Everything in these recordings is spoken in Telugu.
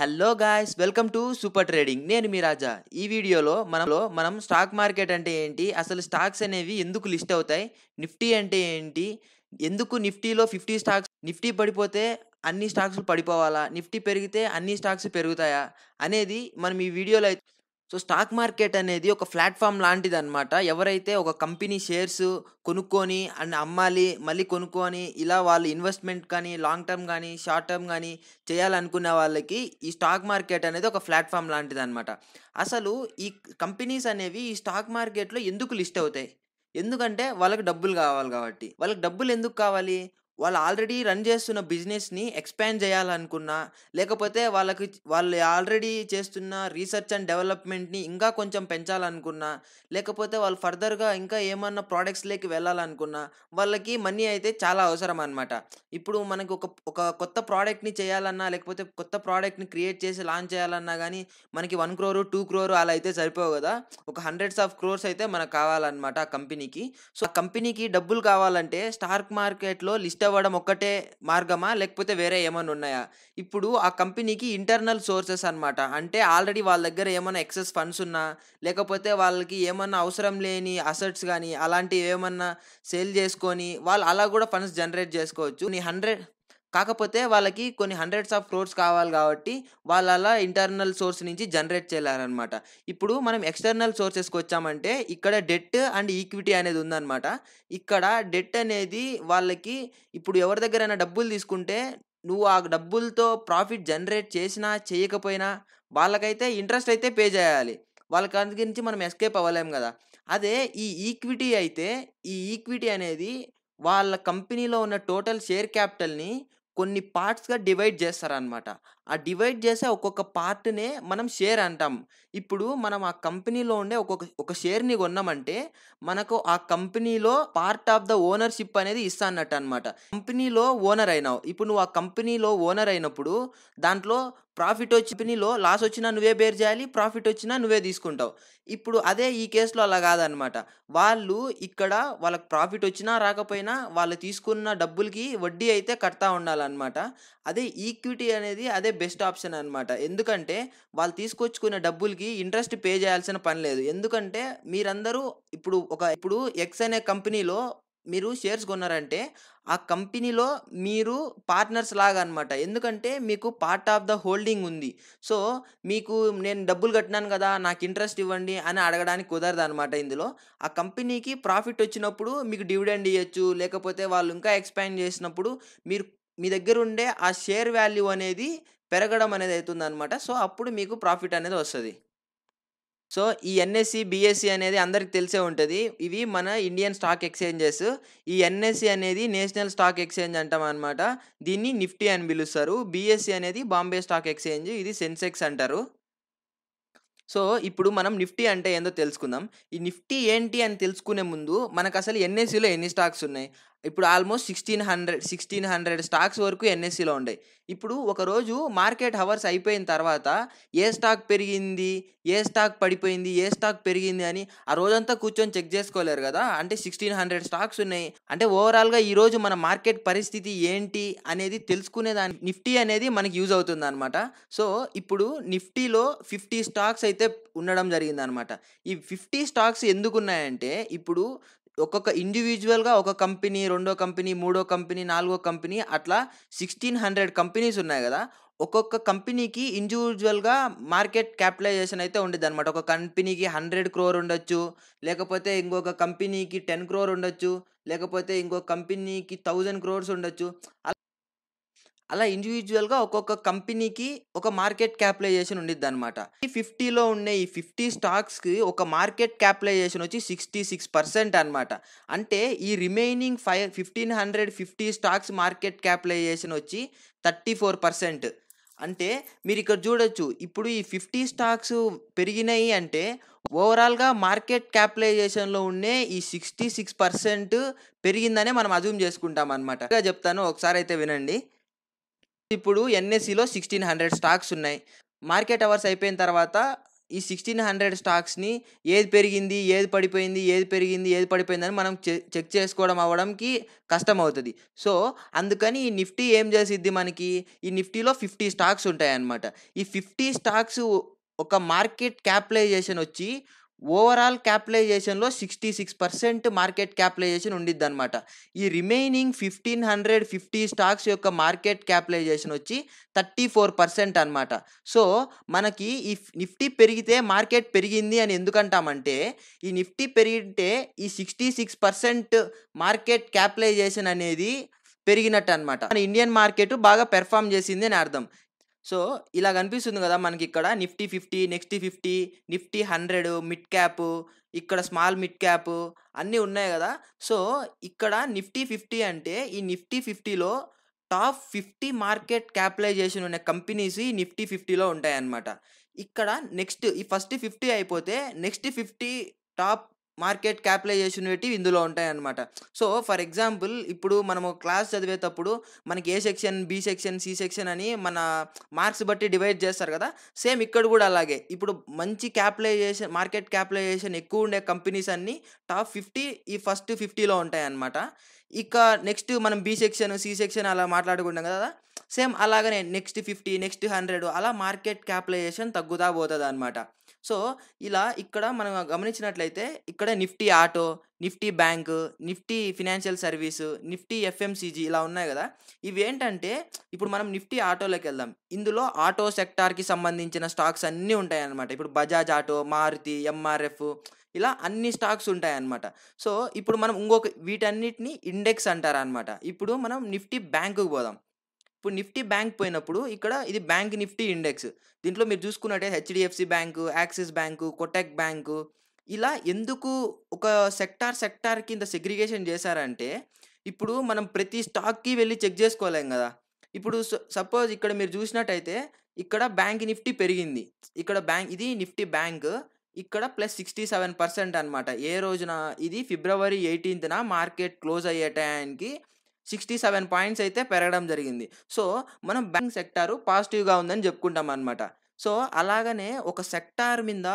Hello guys welcome to super trading నేను మీ రాజా ఈ వీడియోలో మనలో మనం స్టాక్ మార్కెట్ అంటే ఏంటి అసలు స్టాక్స్ అనేవి ఎందుకు లిస్ట్ అవుతాయి నిఫ్టీ అంటే ఏంటి ఎందుకు నిఫ్టీలో ఫిఫ్టీ స్టాక్స్ నిఫ్టీ పడిపోతే అన్ని స్టాక్స్ పడిపోవాలా నిఫ్టీ పెరిగితే అన్ని స్టాక్స్ పెరుగుతాయా అనేది మనం ఈ వీడియోలో సో స్టాక్ మార్కెట్ అనేది ఒక ప్లాట్ఫామ్ లాంటిది అనమాట ఎవరైతే ఒక కంపెనీ షేర్స్ కొనుక్కొని అండ్ అమ్మాలి మళ్ళీ కొనుక్కొని ఇలా వాళ్ళు ఇన్వెస్ట్మెంట్ కానీ లాంగ్ టర్మ్ కానీ షార్ట్ టర్మ్ కానీ చేయాలనుకున్న వాళ్ళకి ఈ స్టాక్ మార్కెట్ అనేది ఒక ప్లాట్ఫామ్ లాంటిది అనమాట అసలు ఈ కంపెనీస్ అనేవి ఈ స్టాక్ మార్కెట్లో ఎందుకు లిస్ట్ అవుతాయి ఎందుకంటే వాళ్ళకి డబ్బులు కావాలి కాబట్టి వాళ్ళకి డబ్బులు ఎందుకు కావాలి వాళ్ళు ఆల్రెడీ రన్ చేస్తున్న బిజినెస్ని ఎక్స్పాండ్ చేయాలనుకున్నా లేకపోతే వాళ్ళకి వాళ్ళు ఆల్రెడీ చేస్తున్న రీసెర్చ్ అండ్ డెవలప్మెంట్ని ఇంకా కొంచెం పెంచాలనుకున్నా లేకపోతే వాళ్ళు ఫర్దర్గా ఇంకా ఏమన్నా ప్రోడక్ట్స్లోకి వెళ్ళాలనుకున్నా వాళ్ళకి మనీ అయితే చాలా అవసరం అనమాట ఇప్పుడు మనకు ఒక ఒక కొత్త ప్రోడక్ట్ని చేయాలన్నా లేకపోతే కొత్త ప్రోడక్ట్ని క్రియేట్ చేసి లాంచ్ చేయాలన్నా కానీ మనకి వన్ క్రోరు టూ క్రోరు అలా అయితే సరిపోవు కదా ఒక హండ్రెడ్స్ ఆఫ్ క్రోర్స్ అయితే మనకు కావాలన్నమాట ఆ కంపెనీకి సో ఆ కంపెనీకి డబ్బులు కావాలంటే స్టాక్ మార్కెట్లో లిస్ట్ అవ్వడం ఒక్కటే మార్గమా లేకపోతే వేరే ఏమైనా ఉన్నాయా ఇప్పుడు ఆ కంపెనీకి ఇంటర్నల్ సోర్సెస్ అనమాట అంటే ఆల్రెడీ వాళ్ళ దగ్గర ఏమైనా ఎక్సెస్ ఫండ్స్ ఉన్నా లేకపోతే వాళ్ళకి ఏమన్నా అవసరం లేని అసెట్స్ కానీ అలాంటివి ఏమన్నా సేల్ చేసుకొని వాళ్ళు అలా కూడా ఫండ్స్ జనరేట్ చేసుకోవచ్చు నీ హండ్రెడ్ కాకపోతే వాళ్ళకి కొన్ని హండ్రెడ్స్ ఆఫ్ క్రోర్స్ కావాలి కాబట్టి వాళ్ళ అలా ఇంటర్నల్ సోర్స్ నుంచి జనరేట్ చేయాలన్నమాట ఇప్పుడు మనం ఎక్స్టర్నల్ సోర్సెస్కి వచ్చామంటే ఇక్కడ డెట్ అండ్ ఈక్విటీ అనేది ఉందన్నమాట ఇక్కడ డెట్ అనేది వాళ్ళకి ఇప్పుడు ఎవరి దగ్గరైనా డబ్బులు తీసుకుంటే నువ్వు ఆ డబ్బులతో ప్రాఫిట్ జనరేట్ చేసినా చేయకపోయినా వాళ్ళకైతే ఇంట్రెస్ట్ అయితే పే చేయాలి వాళ్ళకి గురించి మనం ఎస్కేప్ అవ్వలేం కదా అదే ఈ ఈక్విటీ అయితే ఈ ఈక్విటీ అనేది వాళ్ళ కంపెనీలో ఉన్న టోటల్ షేర్ క్యాపిటల్ని కొన్ని పార్ట్స్గా డివైడ్ చేస్తారనమాట ఆ డివైడ్ చేసే ఒక్కొక్క పార్ట్నే మనం షేర్ అంటాం ఇప్పుడు మనం ఆ కంపెనీలో ఉండే ఒక్కొక్క ఒక షేర్ని కొన్నామంటే మనకు ఆ కంపెనీలో పార్ట్ ఆఫ్ ద ఓనర్షిప్ అనేది ఇస్తా అన్నట్టు అనమాట కంపెనీలో ఓనర్ అయినావు ఇప్పుడు నువ్వు ఆ కంపెనీలో ఓనర్ అయినప్పుడు దాంట్లో ప్రాఫిట్ వచ్చి లాస్ వచ్చినా నువ్వే బేర్ చేయాలి ప్రాఫిట్ వచ్చినా నువ్వే తీసుకుంటావు ఇప్పుడు అదే ఈ కేసులో అలా కాదనమాట వాళ్ళు ఇక్కడ వాళ్ళకి ప్రాఫిట్ వచ్చినా రాకపోయినా వాళ్ళు తీసుకున్న డబ్బులకి వడ్డీ అయితే కడతా ఉండాలన్నమాట అదే ఈక్విటీ అనేది అదే బెస్ట్ ఆప్షన్ అనమాట ఎందుకంటే వాళ్ళు తీసుకొచ్చుకునే డబ్బులకి ఇంట్రెస్ట్ పే చేయాల్సిన పని లేదు ఎందుకంటే మీరందరూ ఇప్పుడు ఒక ఇప్పుడు ఎక్స్ అనే కంపెనీలో మీరు షేర్స్ కొన్నారంటే ఆ కంపెనీలో మీరు పార్ట్నర్స్ లాగా అనమాట ఎందుకంటే మీకు పార్ట్ ఆఫ్ ద హోల్డింగ్ ఉంది సో మీకు నేను డబ్బులు కట్టినాను కదా నాకు ఇంట్రెస్ట్ ఇవ్వండి అని అడగడానికి కుదరదు అనమాట ఇందులో ఆ కంపెనీకి ప్రాఫిట్ వచ్చినప్పుడు మీకు డివిడెండ్ ఇవ్వచ్చు లేకపోతే వాళ్ళు ఇంకా ఎక్స్పాండ్ చేసినప్పుడు మీరు మీ దగ్గర ఉండే ఆ షేర్ వాల్యూ అనేది పెరగడం అనేది అవుతుంది అనమాట సో అప్పుడు మీకు ప్రాఫిట్ అనేది వస్తుంది సో ఈ ఎన్ఎస్సి బిఎస్సి అనేది అందరికి తెలిసే ఉంటుంది ఇవి మన ఇండియన్ స్టాక్ ఎక్స్చేంజెస్ ఈ ఎన్ఎస్సి అనేది నేషనల్ స్టాక్ ఎక్స్చేంజ్ అంటాం అనమాట దీన్ని నిఫ్టీ అని పిలుస్తారు బిఎస్సి అనేది బాంబే స్టాక్ ఎక్స్చేంజ్ ఇది సెన్సెక్స్ అంటారు సో ఇప్పుడు మనం నిఫ్టీ అంటే ఏందో తెలుసుకుందాం ఈ నిఫ్టీ ఏంటి అని తెలుసుకునే ముందు మనకు అసలు ఎన్ఎస్సిలో ఎన్ని స్టాక్స్ ఉన్నాయి ఇప్పుడు almost sixteen hundred sixteen hundred stocks వరకు ఎన్ఎస్సిలో ఉండే ఇప్పుడు ఒకరోజు మార్కెట్ హవర్స్ అయిపోయిన తర్వాత ఏ స్టాక్ పెరిగింది ఏ స్టాక్ పడిపోయింది ఏ స్టాక్ పెరిగింది అని ఆ రోజంతా కూర్చొని చెక్ చేసుకోలేరు కదా అంటే సిక్స్టీన్ హండ్రెడ్ స్టాక్స్ ఉన్నాయి అంటే ఓవరాల్గా ఈరోజు మన మార్కెట్ పరిస్థితి ఏంటి అనేది తెలుసుకునే దాని నిఫ్టీ అనేది మనకి యూజ్ అవుతుంది అనమాట సో ఇప్పుడు నిఫ్టీలో ఫిఫ్టీ స్టాక్స్ అయితే ఉండడం జరిగిందనమాట ఈ ఫిఫ్టీ స్టాక్స్ ఎందుకున్నాయంటే ఇప్పుడు ఒక్కొక్క ఇండివిజువల్గా ఒక కంపెనీ రెండో కంపెనీ మూడో కంపెనీ నాలుగో కంపెనీ అట్లా సిక్స్టీన్ హండ్రెడ్ కంపెనీస్ ఉన్నాయి కదా ఒక్కొక్క కంపెనీకి ఇండివిజువల్గా మార్కెట్ క్యాపిటలైజేషన్ అయితే ఉండేది అనమాట ఒక కంపెనీకి హండ్రెడ్ క్రోర్ ఉండొచ్చు లేకపోతే ఇంకొక కంపెనీకి టెన్ క్రోర్ ఉండొచ్చు లేకపోతే ఇంకొక కంపెనీకి థౌజండ్ క్రోర్స్ ఉండొచ్చు అలా ఇండివిజువల్గా ఒక్కొక్క కంపెనీకి ఒక మార్కెట్ ఉండిద్ది అనమాట ఈ ఫిఫ్టీలో ఉండే ఈ ఫిఫ్టీ స్టాక్స్కి ఒక మార్కెట్ క్యాపిలైజేషన్ వచ్చి సిక్స్టీ సిక్స్ పర్సెంట్ అనమాట అంటే ఈ remaining five fifteen hundred fifty stocks market capitalization వచ్చి థర్టీ ఫోర్ పర్సెంట్ అంటే మీరు ఇక్కడ చూడొచ్చు ఇప్పుడు ఈ ఫిఫ్టీ స్టాక్స్ పెరిగినాయి అంటే ఓవరాల్గా మార్కెట్ క్యాపిలైజేషన్లో ఉండే ఈ సిక్స్టీ సిక్స్ పర్సెంట్ పెరిగిందనే మనం అజ్యూమ్ చేసుకుంటాం అనమాట చెప్తాను ఒకసారి అయితే వినండి ఇప్పుడు ఎన్ఎస్సిలో సిక్స్టీన్ హండ్రెడ్ స్టాక్స్ ఉన్నాయి మార్కెట్ అవర్స్ అయిపోయిన తర్వాత ఈ సిక్స్టీన్ హండ్రెడ్ స్టాక్స్ని ఏది పెరిగింది ఏది పడిపోయింది ఏది పెరిగింది ఏది పడిపోయిందని మనం చెక్ చేసుకోవడం అవ్వడంకి కష్టం అవుతుంది సో అందుకని ఈ నిఫ్టీ ఏం చేసిద్ది మనకి ఈ నిఫ్టీలో ఫిఫ్టీ స్టాక్స్ ఉంటాయి అన్నమాట ఈ ఫిఫ్టీ స్టాక్స్ ఒక మార్కెట్ క్యాపిటలైజేషన్ వచ్చి ఓవరాల్ క్యాపిటలైజేషన్లో sixty six percent market capitalization ఉండిద్ది అనమాట ఈ remaining fifteen hundred fifty stocks యొక్క మార్కెట్ క్యాపిటలైజేషన్ వచ్చి థర్టీ ఫోర్ పర్సెంట్ అనమాట సో మనకి ఈ నిఫ్టీ పెరిగితే మార్కెట్ పెరిగింది అని ఎందుకంటామంటే ఈ నిఫ్టీ పెరిగితే ఈ sixty six percent market capitalization అనేది పెరిగినట్టు అనమాట మన ఇండియన్ మార్కెట్ బాగా పెర్ఫామ్ చేసింది అని అర్థం సో ఇలా కనిపిస్తుంది కదా మనకి ఇక్కడ Nifty fifty next fifty Nifty hundred mid cap ఇక్కడ స్మాల్ మిడ్ క్యాప్ అన్నీ ఉన్నాయి కదా సో ఇక్కడ నిఫ్టీ ఫిఫ్టీ అంటే ఈ నిఫ్టీ ఫిఫ్టీలో టాప్ ఫిఫ్టీ మార్కెట్ క్యాపిటలైజేషన్ ఉన్న కంపెనీస్ ఈ నిఫ్టీ ఫిఫ్టీలో ఉంటాయన్నమాట ఇక్కడ నెక్స్ట్ ఈ ఫస్ట్ ఫిఫ్టీ అయిపోతే next fifty top market capitalization ఇందులో ఉంటాయి సో ఫర్ ఎగ్జాంపుల్ ఇప్పుడు మనము క్లాస్ చదివేటప్పుడు మనకి A section B section C section అని మన మార్క్స్ బట్టి డివైడ్ చేస్తారు కదా సేమ్ ఇక్కడ కూడా అలాగే ఇప్పుడు మంచి క్యాపిటలైజేషన్ మార్కెట్ క్యాపిటలైజేషన్ ఎక్కువ ఉండే కంపెనీస్ అన్నీ టాప్ ఫిఫ్టీ ఈ ఫస్ట్ ఫిఫ్టీలో ఉంటాయి అనమాట ఇక నెక్స్ట్ మనం బి సెక్షన్ సి సెక్షన్ అలా మాట్లాడుకుంటాం కదా సేమ్ అలాగనే నెక్స్ట్ ఫిఫ్టీ నెక్స్ట్ హండ్రెడ్ అలా మార్కెట్ క్యాపిటలైజేషన్ తగ్గుతా పోతుంది అనమాట సో ఇలా ఇక్కడ మనం గమనించినట్లయితే ఇక్కడ Nifty auto Nifty bank Nifty financial service Nifty FMCG ఇలా ఉన్నాయి కదా ఇవి ఏంటంటే ఇప్పుడు మనం నిఫ్టీ ఆటోలోకి వెళ్దాం ఇందులో ఆటో సెక్టార్కి సంబంధించిన స్టాక్స్ అన్నీ ఉంటాయన్నమాట ఇప్పుడు బజాజ్ ఆటో మారుతి ఎంఆర్ఎఫ్ ఇలా అన్ని స్టాక్స్ ఉంటాయన్నమాట సో ఇప్పుడు మనం ఇంకొక వీటన్నిటిని ఇండెక్స్ అంటారనమాట ఇప్పుడు మనం నిఫ్టీ బ్యాంకుకి పోదాం ఇప్పుడు నిఫ్టీ బ్యాంక్ పోయినప్పుడు ఇక్కడ ఇది బ్యాంక్ నిఫ్టీ ఇండెక్స్ దీంట్లో మీరు చూసుకున్నట్టే HDFC bank Axis bank Kotak bank ఇలా ఎందుకు ఒక సెక్టార్ సెక్టార్ కింద సెగ్రిగేషన్ చేశారంటే ఇప్పుడు మనం ప్రతి స్టాక్కి వెళ్ళి చెక్ చేసుకోలేం కదా ఇప్పుడు సపోజ్ ఇక్కడ మీరు చూసినట్టయితే ఇక్కడ బ్యాంక్ నిఫ్టీ పెరిగింది ఇక్కడ బ్యాంక్ ఇది నిఫ్టీ బ్యాంక్ ఇక్కడ ప్లస్ సిక్స్టీ సెవెన్ పర్సెంట్ అనమాట ఏ రోజున ఇది ఫిబ్రవరి ఎయిటీన్త్న మార్కెట్ క్లోజ్ అయ్యే టైంకి సిక్స్టీ సెవెన్ పాయింట్స్ అయితే పెరగడం జరిగింది సో మనం బ్యాంకింగ్ సెక్టారు పాజిటివ్గా ఉందని చెప్పుకుంటాం అనమాట సో అలాగనే ఒక సెక్టార్ మీద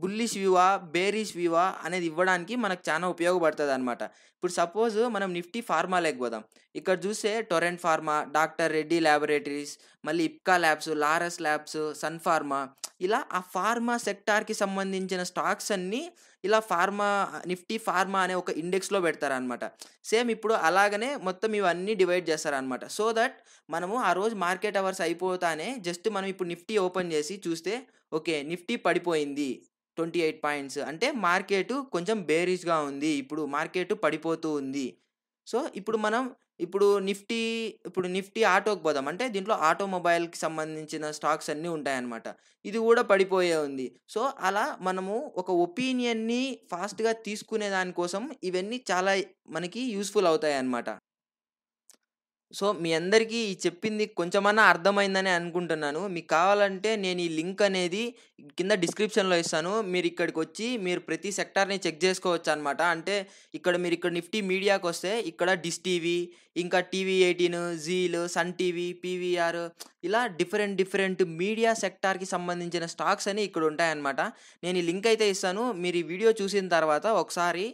బుల్లిష్ వ్యూవా బేరిష్ వ్యూవా అనేది ఇవ్వడానికి మనకు చాలా ఉపయోగపడుతుంది అనమాట ఇప్పుడు సపోజ్ మనం నిఫ్టీ ఫార్మా లేకపోదాం ఇక్కడ చూస్తే Torrent pharma doctor Reddy laboratories మళ్ళీ Ipca labs Laurus labs Sun pharma ఇలా ఆ ఫార్మా సెక్టార్కి సంబంధించిన స్టాక్స్ అన్నీ ఇలా ఫార్మా నిఫ్టీ ఫార్మా అనే ఒక ఇండెక్స్లో పెడతారనమాట సేమ్ ఇప్పుడు అలాగనే మొత్తం ఇవన్నీ డివైడ్ చేస్తారనమాట సో దట్ మనము ఆ రోజు మార్కెట్ అవర్స్ అయిపోతానే జస్ట్ మనం ఇప్పుడు నిఫ్టీ ఓపెన్ చేసి చూస్తే ఓకే నిఫ్టీ పడిపోయింది ట్వంటీ ఎయిట్ పాయింట్స్ అంటే మార్కెట్ కొంచెం బేరిష్గా ఉంది ఇప్పుడు మార్కెట్ పడిపోతూ ఉంది సో ఇప్పుడు మనం ఇప్పుడు నిఫ్టీ ఇప్పుడు నిఫ్టీ ఆటోకి పోదాం అంటే దీంట్లో ఆటోమొబైల్కి సంబంధించిన స్టాక్స్ అన్నీ ఉంటాయన్నమాట ఇది కూడా పడిపోయే ఉంది సో అలా మనము ఒక ఒపీనియన్ని ఫాస్ట్గా తీసుకునే దానికోసం ఇవన్నీ చాలా మనకి యూస్ఫుల్ అవుతాయి అన్నమాట సో మీ అందరికీ ఈ చెప్పింది కొంచెమన్నా అర్థమైందని అనుకుంటున్నాను. మీకు కావాలంటే నేను ఈ లింక్ అనేది కింద డిస్క్రిప్షన్‌లో ఇస్తాను. మీరు ఇక్కడికి వచ్చి మీరు ప్రతి సెక్టార్‌ని చెక్ చేసుకోవచ్చు అనమాట అంటే ఇక్కడ మీరు ఇక్కడ నిఫ్టీ మీడియాకి వస్తే ఇక్కడ డిస్టీవీ టీవీ ఇంకా టీవీ ఎయిటీన్ జీలు సన్ టీవీ పీవీఆర్ ఇలా డిఫరెంట్ డిఫరెంట్ మీడియా సెక్టార్కి సంబంధించిన స్టాక్స్ అని ఇక్కడ ఉంటాయన్నమాట నేను ఈ లింక్ అయితే ఇస్తాను మీరు ఈ వీడియో చూసిన తర్వాత ఒకసారి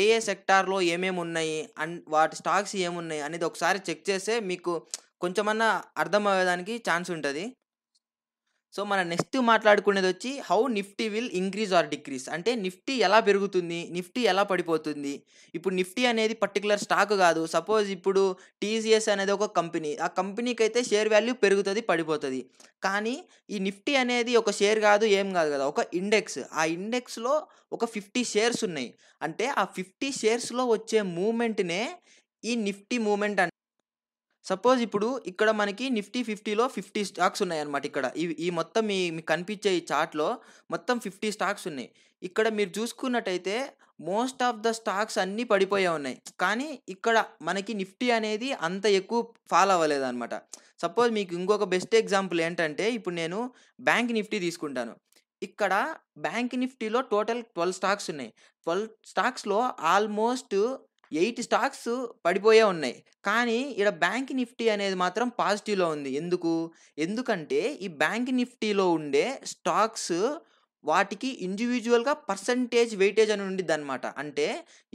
ఏ ఏ సెక్టార్లో ఏమేమి ఉన్నాయి అండ్ వాటి స్టాక్స్ ఏమున్నాయి అనేది ఒకసారి చెక్ చేస్తే మీకు కొంచెమన్నా అర్థమయ్యేదానికి ఛాన్స్ ఉంటుంది సో మన నెక్స్ట్ మాట్లాడుకునేది వచ్చి how Nifty will increase or decrease అంటే నిఫ్టీ ఎలా పెరుగుతుంది నిఫ్టీ ఎలా పడిపోతుంది ఇప్పుడు నిఫ్టీ అనేది పర్టికులర్ స్టాక్ కాదు సపోజ్ ఇప్పుడు టీజీఎస్ అనేది ఒక కంపెనీ ఆ కంపెనీకి అయితే షేర్ వాల్యూ పెరుగుతుంది పడిపోతుంది కానీ ఈ నిఫ్టీ అనేది ఒక షేర్ కాదు ఏం కాదు కదా ఒక ఇండెక్స్ ఆ ఇండెక్స్లో ఒక ఫిఫ్టీ షేర్స్ ఉన్నాయి అంటే ఆ ఫిఫ్టీ షేర్స్లో వచ్చే మూమెంట్నే ఈ నిఫ్టీ మూమెంట్ సపోజ్ ఇప్పుడు ఇక్కడ మనకి నిఫ్టీ ఫిఫ్టీలో ఫిఫ్టీ స్టాక్స్ ఉన్నాయన్నమాట ఇక్కడ ఈ ఈ మొత్తం మీ మీకు కనిపించే ఈ చార్ట్లో మొత్తం ఫిఫ్టీ స్టాక్స్ ఉన్నాయి ఇక్కడ మీరు చూసుకున్నట్టయితే మోస్ట్ ఆఫ్ ద స్టాక్స్ అన్నీ పడిపోయే ఉన్నాయి కానీ ఇక్కడ మనకి నిఫ్టీ అనేది అంత ఎక్కువ ఫాల్ అవ్వలేదు అనమాట సపోజ్ మీకు ఇంకొక బెస్ట్ ఎగ్జాంపుల్ ఏంటంటే ఇప్పుడు నేను బ్యాంక్ నిఫ్టీ తీసుకుంటాను ఇక్కడ బ్యాంక్ నిఫ్టీలో టోటల్ ట్వెల్వ్ స్టాక్స్ ఉన్నాయి ట్వెల్వ్ స్టాక్స్లో ఆల్మోస్ట్ ఎయిట్ స్టాక్స్ పడిపోయే ఉన్నాయి కానీ ఇక్కడ బ్యాంక్ నిఫ్టీ అనేది మాత్రం పాజిటివ్లో ఉంది ఎందుకు ఎందుకంటే ఈ బ్యాంక్ నిఫ్టీలో ఉండే స్టాక్స్ వాటికి ఇండివిజువల్గా పర్సంటేజ్ వెయిటేజ్ అని ఉండిద్ది అనమాట అంటే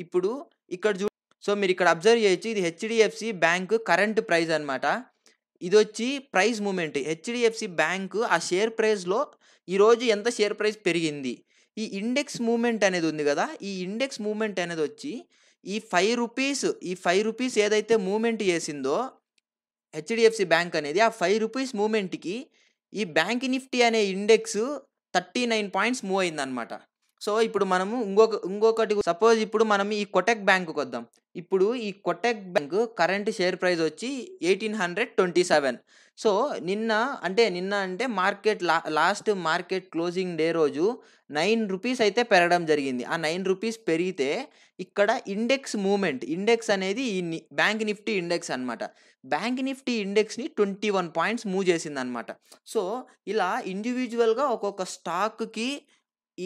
ఇప్పుడు ఇక్కడ చూ సో మీరు ఇక్కడ అబ్జర్వ్ చేయొచ్చు ఇది హెచ్డిఎఫ్సి బ్యాంక్ కరెంట్ ప్రైస్ అనమాట ఇది వచ్చి ప్రైస్ మూమెంట్ హెచ్డిఎఫ్సి బ్యాంక్ ఆ షేర్ ప్రైస్లో ఈరోజు ఎంత షేర్ ప్రైస్ పెరిగింది ఈ ఇండెక్స్ మూమెంట్ అనేది ఉంది కదా ఈ ఇండెక్స్ మూమెంట్ అనేది వచ్చి ఈ ఫైవ్ రూపీస్ ఈ ఫైవ్ రూపీస్ ఏదైతే మూమెంట్ చేసిందో హెచ్డిఎఫ్సి బ్యాంక్ అనేది ఆ ఫైవ్ రూపీస్ మూమెంట్కి ఈ బ్యాంక్ నిఫ్టీ అనే index thirty nine points move అయిందనమాట సో ఇప్పుడు మనము ఇంకొక ఇంకొకటి సపోజ్ ఇప్పుడు మనం ఈ కొటెక్ బ్యాంకు వద్దాం ఇప్పుడు ఈ Kotak bank current share price వచ్చి eighteen hundred twenty seven so నిన్న అంటే నిన్న అంటే మార్కెట్ లా లాస్ట్ మార్కెట్ క్లోజింగ్ డే రోజు నైన్ రూపీస్ అయితే పెరగడం జరిగింది ఆ నైన్ రూపీస్ పెరిగితే ఇక్కడ ఇండెక్స్ మూమెంట్ ఇండెక్స్ అనేది ఈ బ్యాంక్ నిఫ్టీ ఇండెక్స్ అనమాట బ్యాంక్ నిఫ్టీ ఇండెక్స్ని ట్వంటీ వన్ పాయింట్స్ మూవ్ చేసింది అనమాట సో ఇలా ఇండివిజువల్గా ఒక్కొక్క స్టాక్కి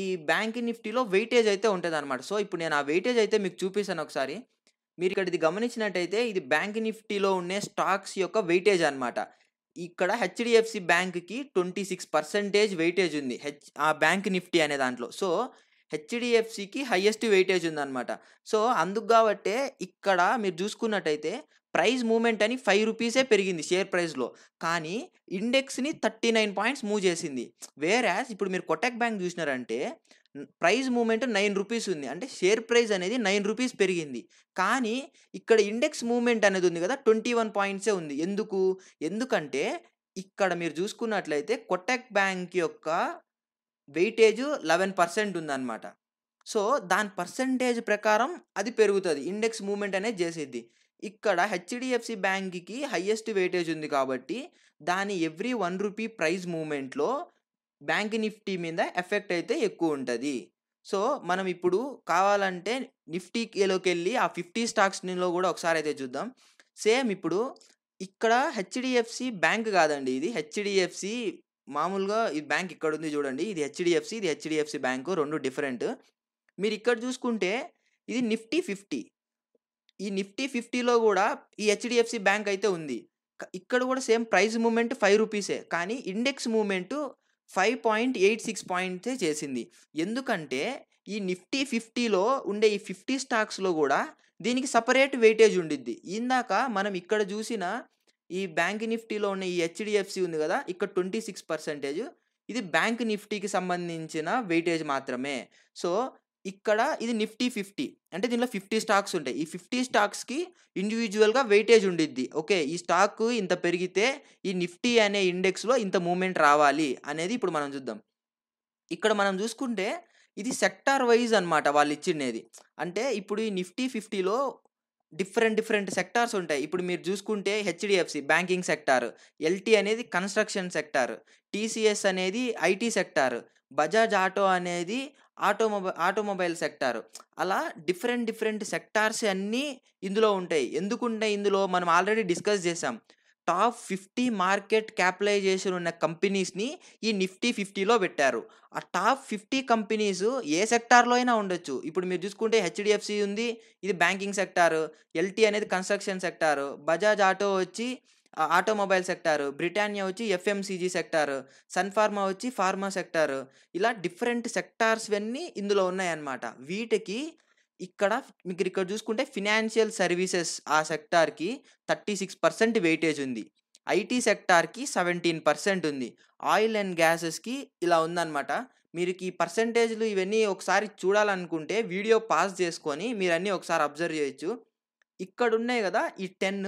ఈ బ్యాంక్ నిఫ్టీలో వెయిటేజ్ అయితే ఉంటుందన్నమాట సో ఇప్పుడు నేను ఆ వెయిటేజ్ అయితే మీకు చూపిస్తాను ఒకసారి మీరు ఇక్కడ ఇది గమనించినట్టయితే ఇది బ్యాంక్ నిఫ్టీలో ఉండే స్టాక్స్ యొక్క వెయిటేజ్ అనమాట ఇక్కడ హెచ్డిఎఫ్సి బ్యాంక్కి ట్వంటీ సిక్స్ పర్సెంటేజ్ వెయిటేజ్ ఉంది హెచ్ ఆ బ్యాంక్ నిఫ్టీ అనే దాంట్లో సో హెచ్డిఎఫ్సికి హయ్యెస్ట్ వెయిటేజ్ ఉందన్నమాట సో అందుకు కాబట్టే ఇక్కడ మీరు చూసుకున్నట్టయితే ప్రైస్ మూమెంట్ అని ఫైవ్ రూపీసే పెరిగింది షేర్ ప్రైస్లో కానీ ఇండెక్స్ని థర్టీ నైన్ పాయింట్స్ మూవ్ చేసింది వేరాస్ ఇప్పుడు మీరు కొటక్ బ్యాంక్ చూసినారంటే ప్రైస్ మూమెంట్ నైన్ రూపీస్ ఉంది అంటే షేర్ ప్రైస్ అనేది నైన్ రూపీస్ పెరిగింది కానీ ఇక్కడ ఇండెక్స్ మూమెంట్ అనేది ఉంది కదా ట్వంటీ వన్ పాయింట్సే ఉంది ఎందుకు ఎందుకంటే ఇక్కడ మీరు చూసుకున్నట్లయితే కొటక్ బ్యాంక్ యొక్క వెయిటేజ్ లెవెన్ పర్సెంట్ ఉందన్నమాట సో దాని పర్సంటేజ్ ప్రకారం అది పెరుగుతుంది ఇండెక్స్ మూమెంట్ అనేది చేసేది ఇక్కడ హెచ్డిఎఫ్సి బ్యాంక్కి హయ్యెస్ట్ వెయిటేజ్ ఉంది కాబట్టి దాని ఎవ్రీ వన్ రూపీ ప్రైస్ మూమెంట్లో బ్యాంక్ నిఫ్టీ మీద ఎఫెక్ట్ అయితే ఎక్కువ ఉంటుంది సో మనం ఇప్పుడు కావాలంటే నిఫ్టీలోకి వెళ్ళి ఆ ఫిఫ్టీ స్టాక్స్లో కూడా ఒకసారి అయితే చూద్దాం సేమ్ ఇప్పుడు ఇక్కడ హెచ్డిఎఫ్సి బ్యాంక్ కాదండి ఇది హెచ్డిఎఫ్సి మామూలుగా ఈ బ్యాంక్ ఇక్కడ ఉంది చూడండి ఇది హెచ్డిఎఫ్సి ఇది హెచ్డిఎఫ్సి బ్యాంకు రెండు డిఫరెంట్ మీరు ఇక్కడ చూసుకుంటే ఇది నిఫ్టీ ఫిఫ్టీ ఈ నిఫ్టీ ఫిఫ్టీలో కూడా ఈ హెచ్డిఎఫ్సి బ్యాంక్ అయితే ఉంది ఇక్కడ కూడా సేమ్ ప్రైస్ మూమెంట్ ఫైవ్ రూపీసే కానీ index moment five point eight six పాయింట్సే చేసింది ఎందుకంటే ఈ నిఫ్టీ ఫిఫ్టీలో ఉండే ఈ ఫిఫ్టీ స్టాక్స్లో కూడా దీనికి సపరేట్ వెయిటేజ్ ఉండిద్ది ఇందాక మనం ఇక్కడ చూసిన ఈ బ్యాంక్ నిఫ్టీలో ఉన్న ఈ హెచ్డిఎఫ్సి ఉంది కదా ఇక్కడ ట్వంటీ సిక్స్ పర్సెంటేజ్ ఇది బ్యాంక్ నిఫ్టీకి సంబంధించిన వెయిటేజ్ మాత్రమే సో ఇక్కడ ఇది నిఫ్టీ ఫిఫ్టీ అంటే దీనిలో ఫిఫ్టీ స్టాక్స్ ఉంటాయి ఈ ఫిఫ్టీ స్టాక్స్కి ఇండివిజువల్గా వెయిటేజ్ ఉండిద్ది ఓకే ఈ స్టాక్ ఇంత పెరిగితే ఈ నిఫ్టీ అనే ఇండెక్స్లో ఇంత మూమెంట్ రావాలి అనేది ఇప్పుడు మనం చూద్దాం ఇక్కడ మనం చూసుకుంటే ఇది సెక్టార్ వైజ్ అనమాట వాళ్ళు ఇచ్చిండేది అంటే ఇప్పుడు ఈ నిఫ్టీ ఫిఫ్టీలో డిఫరెంట్ డిఫరెంట్ సెక్టార్స్ ఉంటాయి ఇప్పుడు మీరు చూసుకుంటే హెచ్డిఎఫ్సి బ్యాంకింగ్ సెక్టార్ ఎల్టీ అనేది కన్స్ట్రక్షన్ సెక్టార్ టీసీఎస్ అనేది ఐటీ సెక్టార్ బజాజ్ ఆటో అనేది ఆటోమొబైల్ ఆటోమొబైల్ సెక్టార్ అలా డిఫరెంట్ డిఫరెంట్ సెక్టార్స్ అన్నీ ఇందులో ఉంటాయి ఎందుకుంటే ఇందులో మనం ఆల్రెడీ డిస్కస్ చేసాం టాప్ ఫిఫ్టీ మార్కెట్ క్యాపిటలైజేషన్ ఉన్న కంపెనీస్ని ఈ నిఫ్టీ ఫిఫ్టీలో పెట్టారు ఆ టాప్ ఫిఫ్టీ కంపెనీస్ ఏ సెక్టార్లో అయినా ఉండొచ్చు ఇప్పుడు మీరు చూసుకుంటే హెచ్డిఎఫ్సి ఉంది ఇది బ్యాంకింగ్ సెక్టారు ఎల్టీ అనేది కన్స్ట్రక్షన్ సెక్టారు బజాజ్ ఆటో వచ్చి ఆటోమొబైల్ సెక్టారు బ్రిటానియా వచ్చి ఎఫ్ఎంసీజీ సెక్టారు సన్ఫార్మా వచ్చి ఫార్మా సెక్టారు ఇలా డిఫరెంట్ సెక్టార్స్ అన్నీ ఇందులో ఉన్నాయన్నమాట వీటికి ఇక్కడ మీకు ఇక్కడ చూసుకుంటే ఫినాన్షియల్ సర్వీసెస్ ఆ సెక్టార్కి థర్టీ సిక్స్ పర్సెంట్ వెయిటేజ్ ఉంది ఐటీ సెక్టార్కి సెవెంటీన్ పర్సెంట్ ఉంది ఆయిల్ అండ్ గ్యాసెస్కి ఇలా ఉందన్నమాట మీరు ఈ పర్సంటేజ్లు ఇవన్నీ ఒకసారి చూడాలనుకుంటే వీడియో పాస్ చేసుకొని మీరు అన్నీ ఒకసారి అబ్జర్వ్ చేయొచ్చు ఇక్కడ ఉన్నాయి కదా ఈ టెన్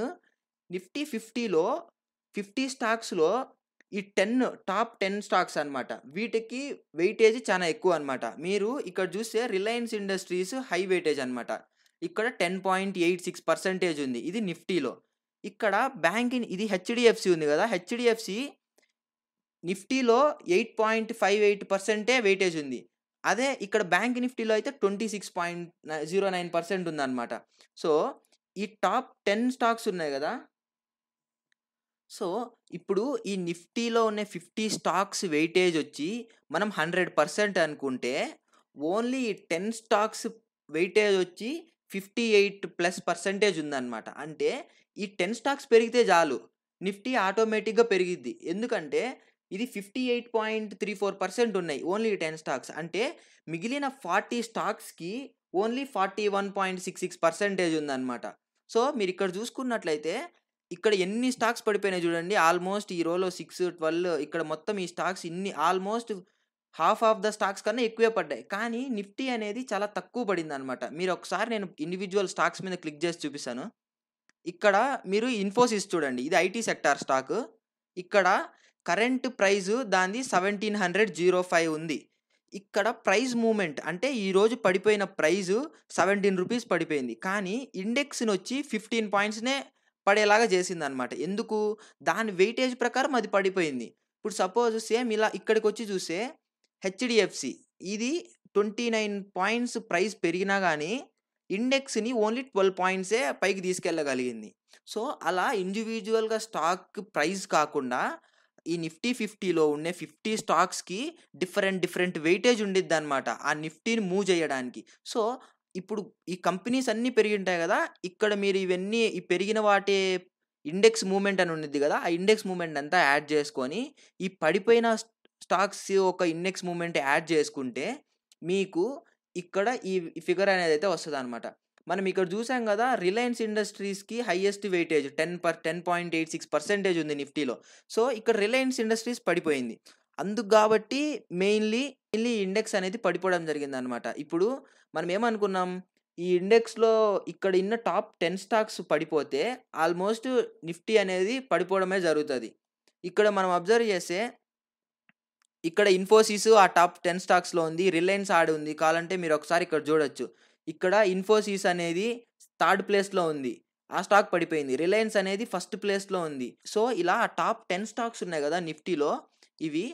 నిఫ్టీ ఫిఫ్టీలో ఫిఫ్టీ స్టాక్స్లో ఈ టెన్ టాప్ టెన్ స్టాక్స్ అనమాట వీటికి వెయిటేజ్ చాలా ఎక్కువ అనమాట మీరు ఇక్కడ చూస్తే రిలయన్స్ ఇండస్ట్రీస్ హై వెయిటేజ్ అనమాట ఇక్కడ ten point eight six percentage ఉంది ఇది నిఫ్టీలో ఇక్కడ బ్యాంకింగ్ ఇది హెచ్డిఎఫ్సి ఉంది కదా హెచ్డిఎఫ్సి నిఫ్టీలో ఎయిట్ పాయింట్ ఫైవ్ ఎయిట్ పర్సెంటే వెయిటేజ్ ఉంది అదే ఇక్కడ బ్యాంక్ నిఫ్టీలో అయితే twenty six point zero nine percent ఉందన్నమాట సో ఈ టాప్ టెన్ స్టాక్స్ ఉన్నాయి కదా సో ఇప్పుడు ఈ నిఫ్టీలో ఉన్న ఫిఫ్టీ స్టాక్స్ వెయిటేజ్ వచ్చి మనం హండ్రెడ్ పర్సెంట్ అనుకుంటే ఓన్లీ టెన్ స్టాక్స్ వెయిటేజ్ వచ్చి ఫిఫ్టీ ఎయిట్ ప్లస్ పర్సెంటేజ్ ఉందన్నమాట అంటే ఈ టెన్ స్టాక్స్ పెరిగితే చాలు నిఫ్టీ ఆటోమేటిక్గా పెరిగిద్ది ఎందుకంటే ఇది fifty eight point three four percent ఉన్నాయి ఓన్లీ టెన్ స్టాక్స్ అంటే మిగిలిన ఫార్టీ స్టాక్స్కి only forty one point six six percentage ఉందన్నమాట సో మీరు ఇక్కడ చూసుకున్నట్లయితే ఇక్కడ ఎన్ని స్టాక్స్ పడిపోయినాయి చూడండి ఆల్మోస్ట్ ఈ రోలో సిక్స్ ట్వెల్వ్ ఇక్కడ మొత్తం ఈ స్టాక్స్ ఇన్ని almost half of the stocks కన్నా ఎక్కువే పడ్డాయి కానీ నిఫ్టీ అనేది చాలా తక్కువ పడింది అనమాట మీరు ఒకసారి నేను ఇండివిజువల్ స్టాక్స్ మీద క్లిక్ చేసి చూపిస్తాను ఇక్కడ మీరు ఇన్ఫోసిస్ చూడండి ఇది ఐటీ సెక్టార్ స్టాక్ ఇక్కడ కరెంట్ ప్రైజు దాని సెవెంటీన్ హండ్రెడ్ జీరో ఫైవ్ ఉంది ఇక్కడ ప్రైజ్ మూమెంట్ అంటే ఈరోజు పడిపోయిన ప్రైజు సెవెంటీన్ రూపీస్ పడిపోయింది కానీ ఇండెక్స్ని వచ్చి ఫిఫ్టీన్ పాయింట్స్నే పడేలాగా చేసింది అనమాట ఎందుకు దాని వెయిటేజ్ ప్రకారం అది పడిపోయింది ఇప్పుడు సపోజ్ సేమ్ ఇలా ఇక్కడికి వచ్చి చూస్తే హెచ్డిఎఫ్సి ఇది ట్వంటీ నైన్ పాయింట్స్ ప్రైస్ పెరిగినా కానీ ఇండెక్స్ని ఓన్లీ ట్వెల్వ్ పాయింట్సే పైకి తీసుకెళ్ళగలిగింది సో అలా ఇండివిజువల్గా స్టాక్ ప్రైస్ కాకుండా ఈ నిఫ్టీ ఫిఫ్టీలో ఉండే ఫిఫ్టీ స్టాక్స్కి డిఫరెంట్ డిఫరెంట్ వెయిటేజ్ ఉండిద్ది అనమాట ఆ నిఫ్టీని మూవ్ చేయడానికి సో ఇప్పుడు ఈ కంపెనీస్ అన్నీ పెరిగి ఉంటాయి కదా ఇక్కడ మీరు ఇవన్నీ ఈ పెరిగిన వాటి ఇండెక్స్ మూమెంట్ అని ఉండిద్ది కదా ఆ ఇండెక్స్ మూమెంట్ అంతా యాడ్ చేసుకొని ఈ పడిపోయిన స్టాక్స్ ఒక ఇండెక్స్ మూమెంట్ యాడ్ చేసుకుంటే మీకు ఇక్కడ ఈ ఫిగర్ అనేది అయితే వస్తుంది అనమాట మనం ఇక్కడ చూసాం కదా రిలయన్స్ ఇండస్ట్రీస్కి highest weightage ten per ten point eight six percentage ఉంది నిఫ్టీలో సో ఇక్కడ రిలయన్స్ ఇండస్ట్రీస్ పడిపోయింది అందుకు కాబట్టి మెయిన్లీ మెయిన్లీ ఇండెక్స్ అనేది పడిపోవడం జరిగిందనమాట ఇప్పుడు మనం ఏమనుకున్నాం ఈ ఇండెక్స్లో ఇక్కడ ఉన్న టాప్ టెన్ స్టాక్స్ పడిపోతే ఆల్మోస్ట్ నిఫ్టీ అనేది పడిపోవడమే జరుగుతుంది ఇక్కడ మనం అబ్జర్వ్ చేస్తే ఇక్కడ ఇన్ఫోసిస్ ఆ టాప్ టెన్ స్టాక్స్లో ఉంది రిలయన్స్ ఆడి ఉంది కావాలంటే మీరు ఒకసారి ఇక్కడ చూడొచ్చు ఇక్కడ ఇన్ఫోసిస్ అనేది థర్డ్ ప్లేస్లో ఉంది ఆ స్టాక్ పడిపోయింది రిలయన్స్ అనేది ఫస్ట్ ప్లేస్లో ఉంది సో ఇలా ఆ టాప్ టెన్ స్టాక్స్ ఉన్నాయి కదా నిఫ్టీలో ఇవి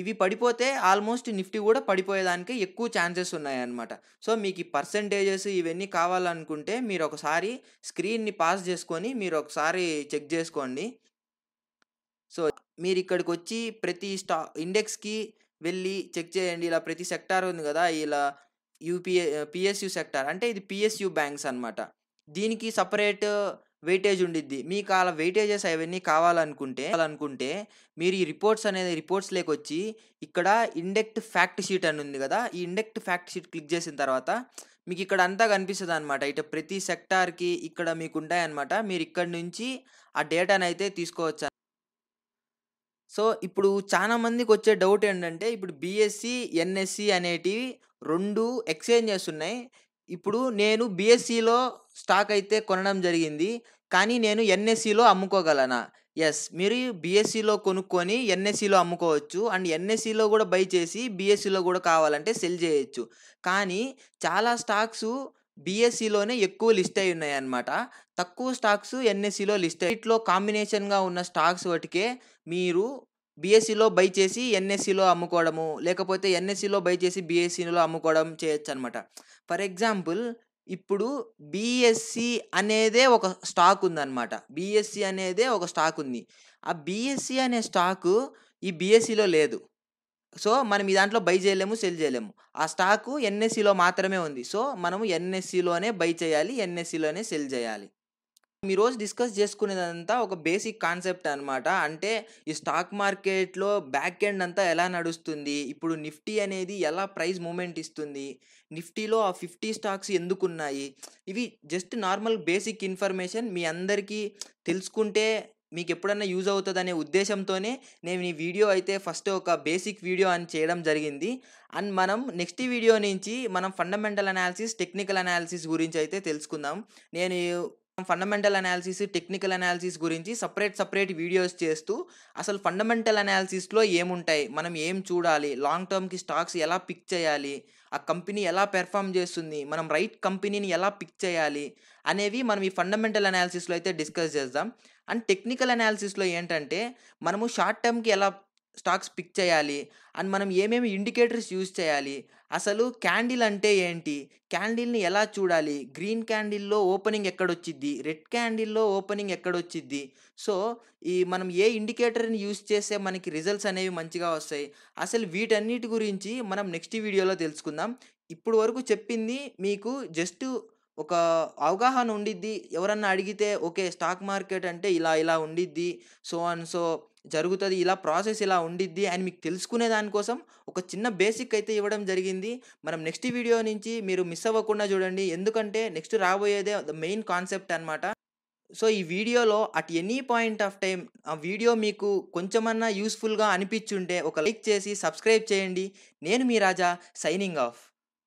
ఇవి పడిపోతే ఆల్మోస్ట్ నిఫ్టీ కూడా పడిపోయేదానికి ఎక్కువ ఛాన్సెస్ ఉన్నాయన్నమాట సో మీకు ఈ పర్సంటేజెస్ ఇవన్నీ కావాలనుకుంటే మీరు ఒకసారి స్క్రీన్ని పాస్ చేసుకొని మీరు ఒకసారి చెక్ చేసుకోండి సో మీరు ఇక్కడికి వచ్చి ప్రతి స్టా ఇండెక్స్కి వెళ్ళి చెక్ చేయండి ఇలా ప్రతి సెక్టార్ ఉంది కదా ఇలా యూపీఏ పిఎస్యు సెక్టార్ అంటే ఇది పిఎస్యు బ్యాంక్స్ అనమాట దీనికి సపరేట్ వెయిటేజ్ ఉండిద్ది మీకు అలా వెయిటేజెస్ అవన్నీ కావాలనుకుంటే అనుకుంటే మీరు ఈ రిపోర్ట్స్ అనేది రిపోర్ట్స్ లేకొచ్చి ఇక్కడ ఇండెక్ట్ ఫ్యాక్ట్ షీట్ అని ఉంది కదా ఈ ఇండెక్ట్ ఫ్యాక్ట్ షీట్ క్లిక్ చేసిన తర్వాత మీకు ఇక్కడ అంతా కనిపిస్తుంది అనమాట ఇటు ప్రతి సెక్టార్కి ఇక్కడ మీకు ఉంటాయన్నమాట మీరు ఇక్కడ నుంచి ఆ డేటాని అయితే తీసుకోవచ్చు సో ఇప్పుడు చాలా మందికి వచ్చే డౌట్ ఏంటంటే ఇప్పుడు బీఎస్సీ ఎన్ఎస్సి అనేటివి రెండు ఎక్స్చేంజెస్ ఉన్నాయి ఇప్పుడు నేను బీఎస్సీలో స్టాక్ అయితే కొనడం జరిగింది కానీ నేను ఎన్ఎస్సిలో అమ్ముకోగలనా ఎస్ మీరు బీఎస్సీలో కొనుక్కొని ఎన్ఎస్సిలో అమ్ముకోవచ్చు అండ్ ఎన్ఎస్సిలో కూడా బై చేసి బీఎస్సీలో కూడా కావాలంటే సెల్ చేయొచ్చు కానీ చాలా స్టాక్స్ బీఎస్సీలోనే ఎక్కువ లిస్ట్ అయి ఉన్నాయి తక్కువ స్టాక్స్ ఎన్ఎస్సిలో లిస్ట్ అయ్యి వీటిలో కాంబినేషన్గా ఉన్న స్టాక్స్ వాటికే మీరు బీఎస్సీలో బై చేసి ఎన్ఎస్సిలో అమ్ముకోవడము లేకపోతే ఎన్ఎస్సీలో బై చేసి బీఎస్సీలో అమ్ముకోవడం చేయొచ్చు అనమాట ఫర్ ఎగ్జాంపుల్ ఇప్పుడు బీఎస్సీ అనేదే ఒక స్టాక్ ఉందన్నమాట బీఎస్సీ అనేదే ఒక స్టాక్ ఉంది ఆ బీఎస్సీ అనే స్టాకు ఈ బీఎస్సీలో లేదు సో మనం ఈ దాంట్లో బై చేయలేము సెల్ చేయలేము ఆ స్టాకు ఎన్ఎస్సిలో మాత్రమే ఉంది సో మనము ఎన్ఎస్సిలోనే బై చేయాలి ఎన్ఎస్సిలోనే సెల్ చేయాలి మీ రోజు డిస్కస్ చేసుకునేదంతా ఒక బేసిక్ కాన్సెప్ట్ అనమాట అంటే ఈ స్టాక్ మార్కెట్లో బ్యాక్ ఎండ్ అంతా ఎలా నడుస్తుంది ఇప్పుడు నిఫ్టీ అనేది ఎలా ప్రైస్ మూమెంట్ ఇస్తుంది నిఫ్టీలో ఆ ఫిఫ్టీ స్టాక్స్ ఎందుకున్నాయి ఇవి జస్ట్ నార్మల్ బేసిక్ ఇన్ఫర్మేషన్ మీ అందరికీ తెలుసుకుంటే మీకు ఎప్పుడన్నా యూజ్ అవుతుందనే ఉద్దేశంతోనే నేను ఈ వీడియో అయితే ఫస్ట్ ఒక బేసిక్ వీడియో అని చేయడం జరిగింది అండ్ మనం నెక్స్ట్ వీడియో నుంచి మనం ఫండమెంటల్ అనాలిసిస్ టెక్నికల్ అనాలిసిస్ గురించి అయితే తెలుసుకుందాం నేను ఫండమెంటల్ అనాలిసిస్ టెక్నికల్ అనాలిసిస్ గురించి సపరేట్ సపరేట్ వీడియోస్ చేస్తూ అసలు ఫండమెంటల్ అనాలిసిస్లో ఏముంటాయి మనం ఏం చూడాలి లాంగ్ టర్మ్కి స్టాక్స్ ఎలా పిక్ చేయాలి ఆ కంపెనీ ఎలా పెర్ఫామ్ చేస్తుంది మనం రైట్ కంపెనీని ఎలా పిక్ చేయాలి అనేవి మనం ఈ ఫండమెంటల్ అనాలిసిస్లో అయితే డిస్కస్ చేద్దాం అండ్ టెక్నికల్ అనాలిసిస్లో ఏంటంటే మనము షార్ట్ టర్మ్కి ఎలా స్టాక్స్ పిక్ చేయాలి అండ్ మనం ఏమేమి ఇండికేటర్స్ యూజ్ చేయాలి అసలు క్యాండిల్ అంటే ఏంటి క్యాండిల్ని ఎలా చూడాలి గ్రీన్ క్యాండిల్లో ఓపెనింగ్ ఎక్కడొచ్చిద్ది రెడ్ క్యాండిల్లో ఓపెనింగ్ ఎక్కడొచ్చిద్ది సో ఈ మనం ఏ ఇండికేటర్ని యూజ్ చేస్తే మనకి రిజల్ట్స్ అనేవి మంచిగా వస్తాయి అసలు వీటన్నిటి గురించి మనం నెక్స్ట్ వీడియోలో తెలుసుకుందాం ఇప్పుడు వరకు చెప్పింది మీకు జస్ట్ ఒక అవగాహన ఉండిద్ది ఎవరన్నా అడిగితే ఓకే స్టాక్ మార్కెట్ అంటే ఇలా ఇలా ఉండిద్ది సో అండ్ సో జరుగుతుంది ఇలా ప్రాసెస్ ఇలా ఉండిద్ది అని మీకు తెలుసుకునే దానికోసం ఒక చిన్న బేసిక్ అయితే ఇవ్వడం జరిగింది మనం నెక్స్ట్ వీడియో నుంచి మీరు మిస్ అవ్వకుండా చూడండి ఎందుకంటే నెక్స్ట్ రాబోయేదే ద మెయిన్ కాన్సెప్ట్ అనమాట సో ఈ వీడియోలో at any point of time ఆ వీడియో మీకు కొంచెమన్నా యూస్ఫుల్గా అనిపించుంటే ఒక లైక్ చేసి సబ్స్క్రైబ్ చేయండి నేను మీ రాజా సైనింగ్ ఆఫ్